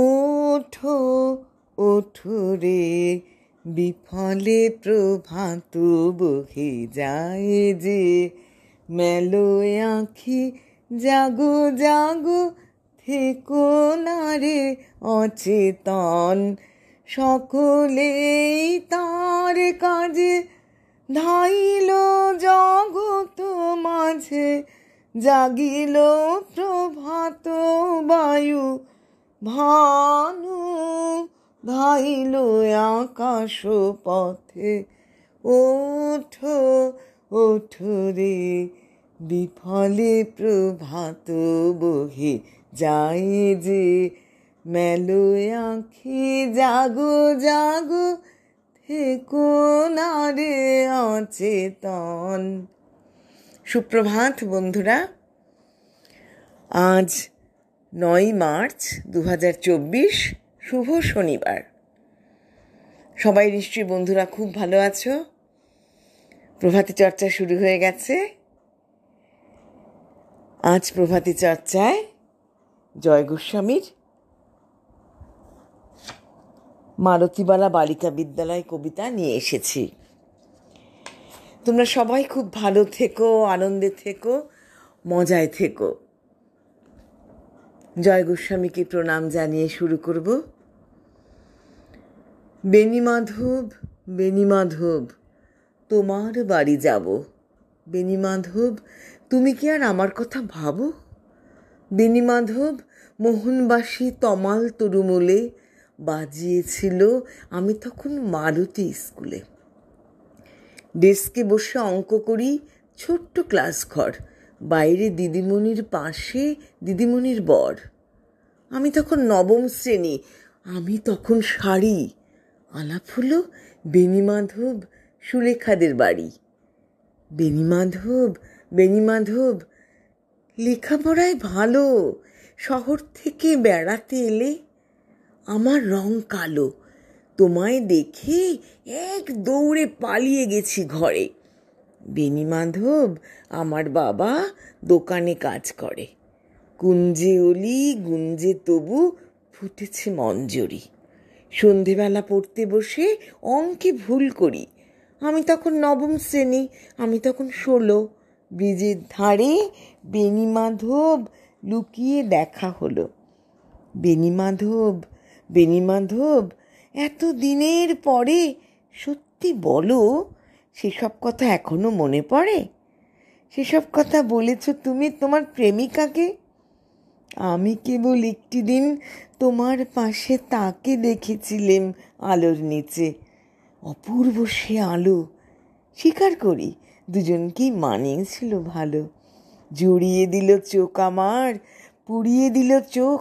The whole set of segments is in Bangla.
ওঠো ওঠো রে বিফলে প্রভাত বহে যায় যে মেলো আঁখি জাগো জাগো থেকো না রে অচেতন সকলেই তার কাজে ধাইল তো মাঝে জাগিল প্রভাত বায়ু ভানু ধাইল আকাশ পথে ওঠো ওঠ রে বিফলে প্রভাত বহি যায় যে মেলো আঁখি জাগো জাগো থেকো না রে অচেতন সুপ্রভাত বন্ধুরা আজ নয় মার্চ দু হাজার চব্বিশ শুভ শনিবার সবাই নিশ্চয়ই বন্ধুরা খুব ভালো আছো প্রভাতী চর্চা শুরু হয়ে গেছে আজ প্রভাতী চর্চায় জয় গোস্বামীর মারতিবালা বালিকা বিদ্যালয় কবিতা নিয়ে এসেছি তোমরা সবাই খুব ভালো থেকো আনন্দে থেকো মজায় থেকো জয় গোস্বামীকে প্রণাম জানিয়ে শুরু করব বেনিমাধব বেনিমাধব তোমার বাড়ি যাব বেনিমাধব তুমি কি আর আমার কথা ভাবো বেনিমাধব মোহনবাসী তমাল তরুমলে বাজিয়েছিল আমি তখন মারুতি স্কুলে ডেস্কে বসে অঙ্ক করি ছোট্ট ক্লাস ঘর বাইরে দিদিমণির পাশে দিদিমণির বর আমি তখন নবম শ্রেণী আমি তখন শাড়ি আলাপ হলো বেনিমাধব সুলেখাদের বাড়ি বেনিমাধব বেনিমাধব লেখাপড়ায় ভালো শহর থেকে বেড়াতে এলে আমার রং কালো তোমায় দেখে এক দৌড়ে পালিয়ে গেছি ঘরে মাধব আমার বাবা দোকানে কাজ করে গুঞ্জে অলি গুঞ্জে তবু ফুটেছে মঞ্জরি সন্ধেবেলা পড়তে বসে অঙ্কে ভুল করি আমি তখন নবম শ্রেণী আমি তখন ষোলো ব্রিজের ধারে মাধব লুকিয়ে দেখা হলো বেনি মাধব এত দিনের পরে সত্যি বলো সেসব কথা এখনও মনে পড়ে সেসব কথা বলেছ তুমি তোমার প্রেমিকাকে আমি কেবল একটি দিন তোমার পাশে তাকে দেখেছিলেম আলোর নিচে অপূর্ব সে আলো স্বীকার করি দুজনকেই মানিয়েছিল ভালো জড়িয়ে দিল চোখ আমার পুড়িয়ে দিল চোখ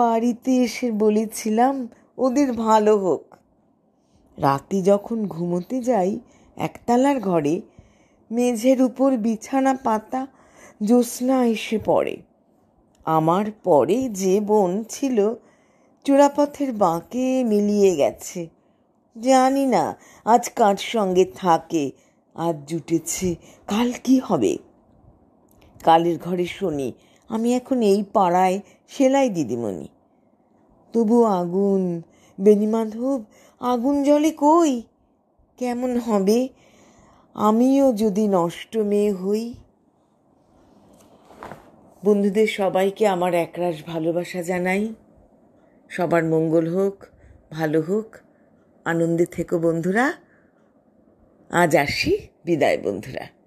বাড়িতে এসে বলেছিলাম ওদের ভালো হোক রাতে যখন ঘুমোতে যাই একতলার ঘরে মেঝের উপর বিছানা পাতা জ্যোৎস্না এসে পড়ে আমার পরে যে বোন ছিল চোরাপথের বাঁকে মিলিয়ে গেছে জানি না আজ কার সঙ্গে থাকে আজ জুটেছে কাল কি হবে কালের ঘরে শনি আমি এখন এই পাড়ায় সেলাই দিদিমণি তবু আগুন বেনিমাধব আগুন জলে কই কেমন হবে আমিও যদি নষ্ট মেয়ে হই বন্ধুদের সবাইকে আমার একরাশ ভালোবাসা জানাই সবার মঙ্গল হোক ভালো হোক আনন্দে থেকো বন্ধুরা আজ আসি বিদায় বন্ধুরা